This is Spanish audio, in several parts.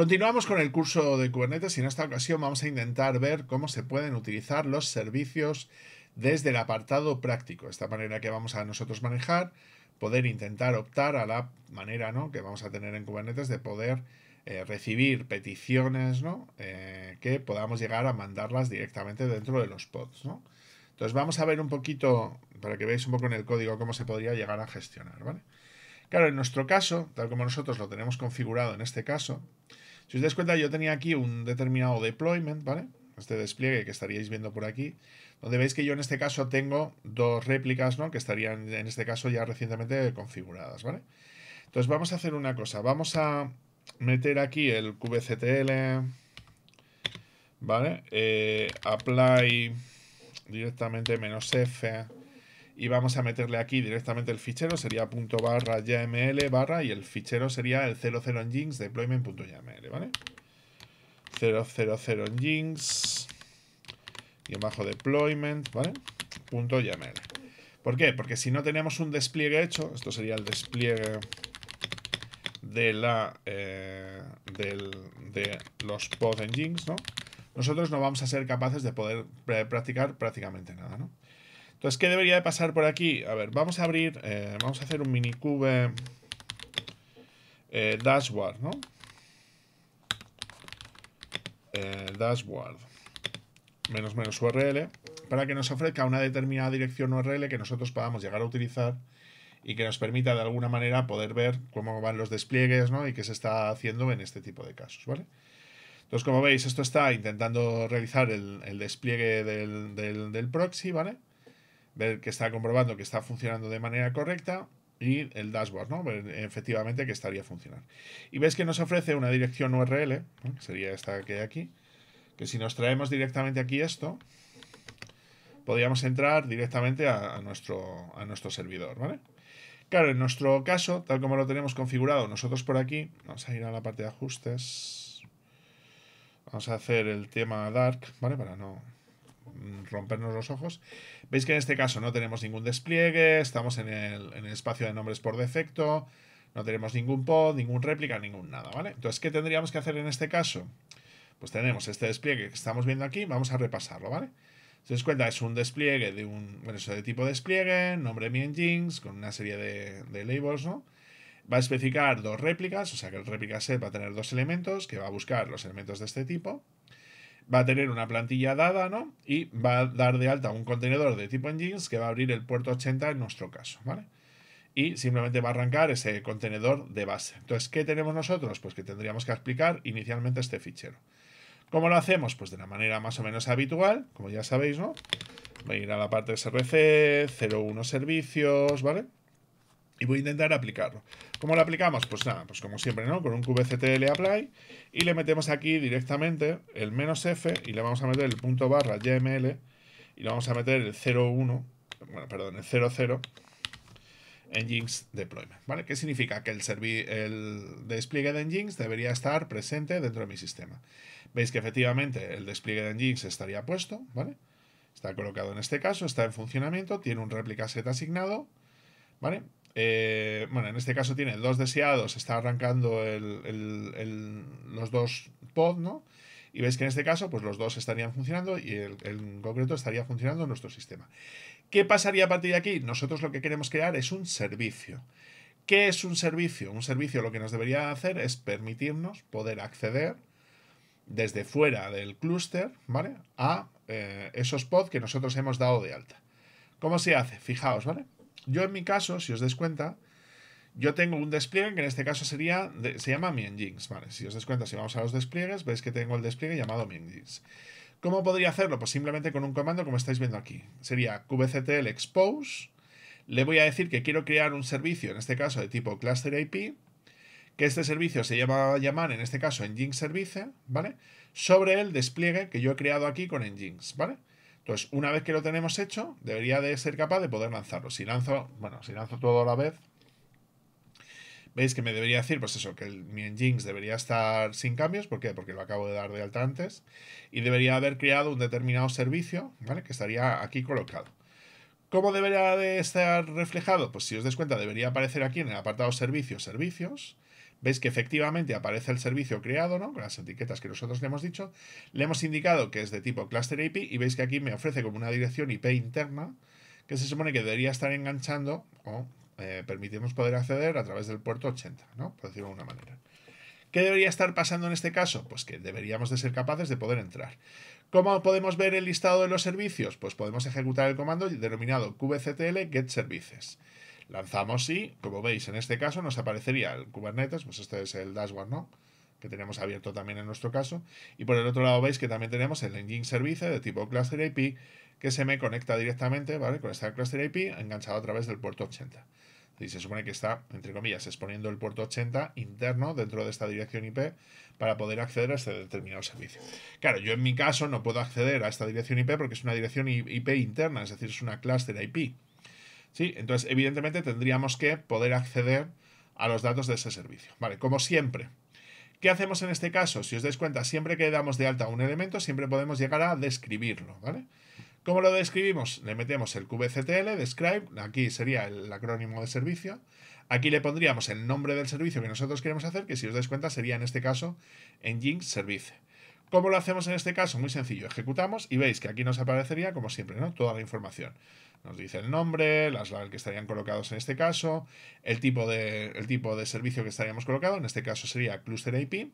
Continuamos con el curso de Kubernetes y en esta ocasión vamos a intentar ver cómo se pueden utilizar los servicios desde el apartado práctico. Esta manera que vamos a nosotros manejar, poder intentar optar a la manera ¿no? que vamos a tener en Kubernetes de poder eh, recibir peticiones ¿no? Eh, que podamos llegar a mandarlas directamente dentro de los pods. Entonces vamos a ver un poquito, para que veáis un poco en el código cómo se podría llegar a gestionar. ¿vale? Claro, en nuestro caso, tal como nosotros lo tenemos configurado en este caso, si os dais cuenta, yo tenía aquí un determinado deployment, ¿vale? Este despliegue que estaríais viendo por aquí, donde veis que yo en este caso tengo dos réplicas, ¿no? Que estarían en este caso ya recientemente configuradas, ¿vale? Entonces vamos a hacer una cosa, vamos a meter aquí el kubectl, ¿vale? Eh, apply directamente menos F, y vamos a meterle aquí directamente el fichero, sería punto barra barra y el fichero sería el 00 engines deployment.yml, ¿vale? 000 engines y en bajo deployment, ¿vale? Punto YAML. ¿Por qué? Porque si no tenemos un despliegue hecho, esto sería el despliegue de la eh, del, de los en engines, ¿no? Nosotros no vamos a ser capaces de poder eh, practicar prácticamente nada, ¿no? Entonces, ¿qué debería de pasar por aquí? A ver, vamos a abrir, eh, vamos a hacer un mini cube eh, dashboard, ¿no? Eh, dashboard menos menos URL para que nos ofrezca una determinada dirección URL que nosotros podamos llegar a utilizar y que nos permita de alguna manera poder ver cómo van los despliegues ¿no? y qué se está haciendo en este tipo de casos, ¿vale? Entonces, como veis, esto está intentando realizar el, despliegue del proxy, ¿vale? ver que está comprobando que está funcionando de manera correcta y el dashboard, ¿no? Ver efectivamente que estaría funcionando. Y ves que nos ofrece una dirección URL, que sería esta que hay aquí, que si nos traemos directamente aquí esto, podríamos entrar directamente a nuestro, a nuestro servidor, ¿vale? Claro, en nuestro caso, tal como lo tenemos configurado nosotros por aquí, vamos a ir a la parte de ajustes, vamos a hacer el tema dark, ¿vale? Para no rompernos los ojos. Veis que en este caso no tenemos ningún despliegue, estamos en el, espacio de nombres por defecto, no tenemos ningún pod, ningún réplica, ningún nada, ¿vale? Entonces, ¿qué tendríamos que hacer en este caso? Pues tenemos este despliegue que estamos viendo aquí, vamos a repasarlo, ¿vale? Si os cuenta, es un despliegue de un, bueno, eso de tipo despliegue, nombre mi con una serie de, de labels, ¿no? va a especificar dos réplicas, o sea que el réplica set va a tener dos elementos que va a buscar los elementos de este tipo va a tener una plantilla dada, ¿no? Y va a dar de alta un contenedor de tipo engines que va a abrir el puerto 80 en nuestro caso, ¿vale? Y simplemente va a arrancar ese contenedor de base. Entonces, ¿qué tenemos nosotros? Pues que tendríamos que explicar inicialmente este fichero. ¿Cómo lo hacemos? Pues de la manera más o menos habitual, como ya sabéis, ¿no? Voy a ir a la parte SRC, 01 servicios, ¿vale? y voy a intentar aplicarlo. ¿Cómo lo aplicamos? Pues nada, pues como siempre, ¿no? Con un qvctl apply y le metemos aquí directamente el menos F y le vamos a meter el punto barra YML y le vamos a meter el 01, bueno, perdón, el 00 en Deployment, ¿vale? ¿Qué significa? Que el, el despliegue de engines debería estar presente dentro de mi sistema. Veis que efectivamente el despliegue de engines estaría puesto, ¿vale? Está colocado en este caso, está en funcionamiento, tiene un replica set asignado, ¿vale? Eh, bueno, en este caso tiene dos deseados, está arrancando los dos pods, ¿no? Y veis que en este caso, pues los dos estarían funcionando y el, en concreto estaría funcionando nuestro sistema. ¿Qué pasaría a partir de aquí? Nosotros lo que queremos crear es un servicio. ¿Qué es un servicio? Un servicio lo que nos debería hacer es permitirnos poder acceder desde fuera del clúster, ¿vale? A eh, esos pods que nosotros hemos dado de alta. ¿Cómo se hace? Fijaos, ¿vale? Yo en mi caso, si os dais cuenta, yo tengo un despliegue que en este caso sería se llama Mi ¿vale? Si os dais cuenta, si vamos a los despliegues, veis que tengo el despliegue llamado Nginx. ¿Cómo podría hacerlo? Pues simplemente con un comando como estáis viendo aquí. Sería kubectl expose, le voy a decir que quiero crear un servicio, en este caso de tipo cluster IP, que este servicio se lleva a llamar, en este caso, Nginx Service, ¿vale? Sobre el despliegue que yo he creado aquí con Nginx, ¿vale? Pues una vez que lo tenemos hecho, debería de ser capaz de poder lanzarlo. Si lanzo, bueno, si lanzo todo a la vez, veis que me debería decir, pues eso, que el, mi Nginx debería estar sin cambios. ¿Por qué? Porque lo acabo de dar de alta antes. Y debería haber creado un determinado servicio, ¿vale? Que estaría aquí colocado. ¿Cómo debería de estar reflejado? Pues si os des cuenta, debería aparecer aquí en el apartado servicios, servicios veis que efectivamente aparece el servicio creado, ¿no? Con las etiquetas que nosotros le hemos dicho. Le hemos indicado que es de tipo Cluster IP y veis que aquí me ofrece como una dirección IP interna que se supone que debería estar enganchando o eh, permitimos poder acceder a través del puerto 80, ¿no? Por decirlo de alguna manera. ¿Qué debería estar pasando en este caso? Pues que deberíamos de ser capaces de poder entrar. ¿Cómo podemos ver el listado de los servicios? Pues podemos ejecutar el comando denominado kubectl get services. Lanzamos y, como veis, en este caso nos aparecería el Kubernetes, pues este es el dashboard, ¿no? que tenemos abierto también en nuestro caso. Y por el otro lado veis que también tenemos el engine service de tipo cluster IP que se me conecta directamente, ¿vale? Con esta cluster IP enganchado a través del puerto 80. Y se supone que está, entre comillas, exponiendo el puerto 80 interno dentro de esta dirección IP para poder acceder a este determinado servicio. Claro, yo en mi caso no puedo acceder a esta dirección IP porque es una dirección IP interna, es decir, es una cluster IP. Entonces, evidentemente, tendríamos que poder acceder a los datos de ese servicio. Vale, como siempre. ¿Qué hacemos en este caso? Si os dais cuenta, siempre que damos de alta un elemento, siempre podemos llegar a describirlo, ¿vale? ¿Cómo lo describimos? Le metemos el kubectl, describe, aquí sería el acrónimo de servicio. Aquí le pondríamos el nombre del servicio que nosotros queremos hacer, que si os dais cuenta sería en este caso en Service. ¿Cómo lo hacemos en este caso? Muy sencillo, ejecutamos y veis que aquí nos aparecería, como siempre, ¿no? toda la información. Nos dice el nombre, las que estarían colocados en este caso, el tipo de, tipo de servicio que estaríamos colocado, en este caso sería Cluster IP.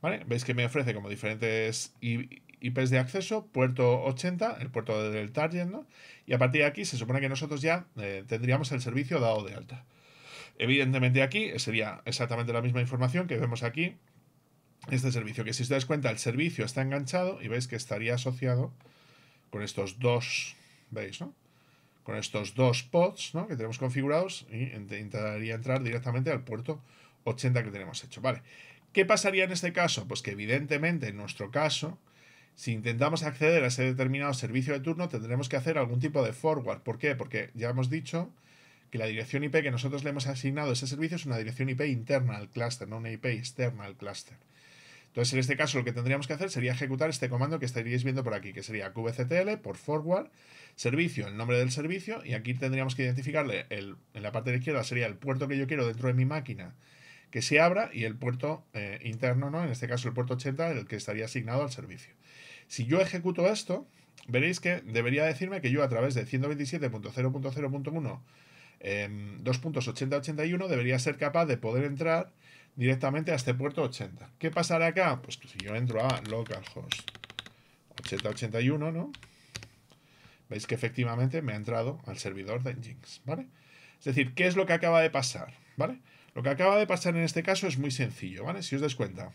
¿Vale? Veis que me ofrece como diferentes IPs de acceso, puerto 80, el puerto del target, ¿no? Y a partir de aquí se supone que nosotros ya eh, tendríamos el servicio dado de alta. Evidentemente aquí sería exactamente la misma información que vemos aquí, este servicio, que si os dais cuenta el servicio está enganchado y veis que estaría asociado con estos dos, ¿veis, no? con estos dos pods que tenemos configurados intentaría entrar directamente al puerto 80 que tenemos hecho. Vale. ¿Qué pasaría en este caso? Pues que evidentemente en nuestro caso, si intentamos acceder a ese determinado servicio de turno, tendremos que hacer algún tipo de forward. ¿Por qué? Porque ya hemos dicho que la dirección IP que nosotros le hemos asignado a ese servicio es una dirección IP interna al cluster no una IP externa al cluster Entonces, en este caso, lo que tendríamos que hacer sería ejecutar este comando que estaríais viendo por aquí, que sería kubectl por forward servicio, el nombre del servicio, y aquí tendríamos que identificarle, el, en la parte de la izquierda sería el puerto que yo quiero dentro de mi máquina que se abra y el puerto eh, interno, ¿no? en este caso el puerto 80, el que estaría asignado al servicio. Si yo ejecuto esto, veréis que debería decirme que yo a través de 127.0.0.1 2.8081 em, debería ser capaz de poder entrar directamente a este puerto 80. ¿Qué pasará acá? Pues si yo entro a localhost 8081, ¿no? Veis que efectivamente me ha entrado al servidor de Nginx, ¿vale? Es decir, ¿qué es lo que acaba de pasar? ¿Vale? Lo que acaba de pasar en este caso es muy sencillo, ¿vale? Si os des cuenta,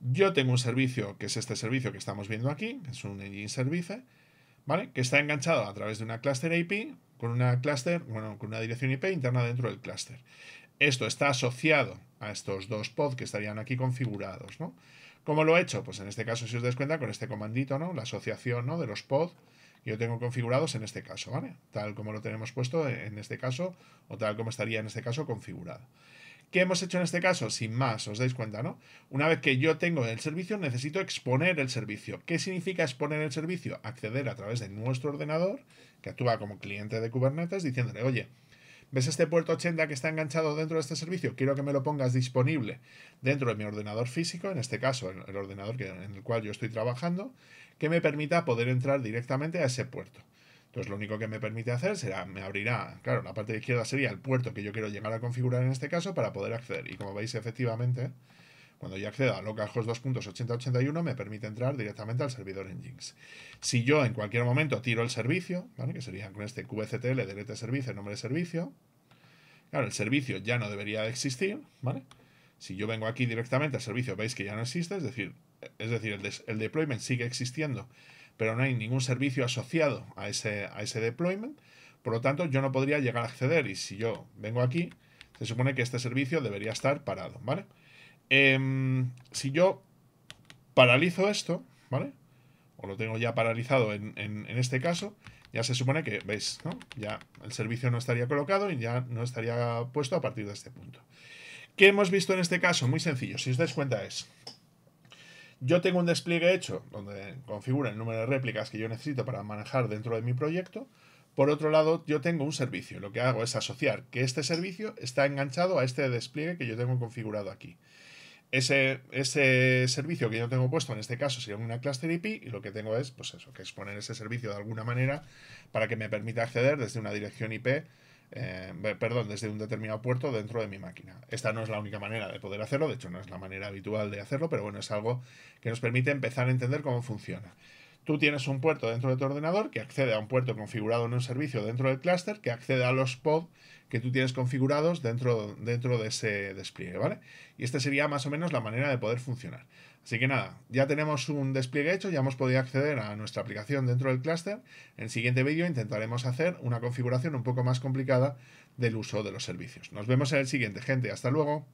yo tengo un servicio, que es este servicio que estamos viendo aquí, es un Nginx Service, ¿vale? Que está enganchado a través de una cluster IP, con una cluster, bueno, con una dirección IP interna dentro del cluster. Esto está asociado a estos dos pods que estarían aquí configurados, ¿no? ¿Cómo lo he hecho? Pues en este caso, si os das cuenta, con este comandito, ¿no? La asociación, ¿no? De los pods yo tengo configurados en este caso, ¿vale? Tal como lo tenemos puesto en este caso o tal como estaría en este caso configurado. ¿Qué hemos hecho en este caso? Sin más, os dais cuenta, ¿no? Una vez que yo tengo el servicio, necesito exponer el servicio. ¿Qué significa exponer el servicio? Acceder a través de nuestro ordenador, que actúa como cliente de Kubernetes, diciéndole, oye, ¿Ves este puerto 80 que está enganchado dentro de este servicio? Quiero que me lo pongas disponible dentro de mi ordenador físico, en este caso el ordenador en el cual yo estoy trabajando, que me permita poder entrar directamente a ese puerto. Entonces lo único que me permite hacer será, me abrirá, claro, la parte de izquierda sería el puerto que yo quiero llegar a configurar en este caso para poder acceder. Y como veis, efectivamente, cuando yo accedo a localhost 2.8081 me permite entrar directamente al servidor en Si yo en cualquier momento tiro el servicio, ¿vale? que sería con este kubectl, delete servicio, nombre de servicio, claro, el servicio ya no debería existir, ¿vale? Si yo vengo aquí directamente al servicio, veis que ya no existe, es decir, es decir el, deployment sigue existiendo, pero no hay ningún servicio asociado a ese, a ese deployment, por lo tanto yo no podría llegar a acceder y si yo vengo aquí, se supone que este servicio debería estar parado, ¿vale? vale Em, si yo paralizo esto, ¿vale? O lo tengo ya paralizado en, este caso, ya se supone que, veis, ¿no? Ya el servicio no estaría colocado y ya no estaría puesto a partir de este punto. ¿Qué hemos visto en este caso? Muy sencillo, si os dais cuenta es, yo tengo un despliegue hecho donde configura el número de réplicas que yo necesito para manejar dentro de mi proyecto. Por otro lado, yo tengo un servicio. Lo que hago es asociar que este servicio está enganchado a este despliegue que yo tengo configurado aquí. Ese, ese, servicio que yo tengo puesto, en este caso, sería una cluster IP, y lo que tengo es, pues eso, que es poner ese servicio de alguna manera para que me permita acceder desde una dirección IP, eh, perdón, desde un determinado puerto dentro de mi máquina. Esta no es la única manera de poder hacerlo, de hecho no es la manera habitual de hacerlo, pero bueno, es algo que nos permite empezar a entender cómo funciona. Tú tienes un puerto dentro de tu ordenador que accede a un puerto configurado en un servicio dentro del clúster que accede a los pods que tú tienes configurados dentro, dentro de ese despliegue, ¿vale? Y esta sería más o menos la manera de poder funcionar. Así que nada, ya tenemos un despliegue hecho, ya hemos podido acceder a nuestra aplicación dentro del clúster. En el siguiente vídeo intentaremos hacer una configuración un poco más complicada del uso de los servicios. Nos vemos en el siguiente, gente. Hasta luego.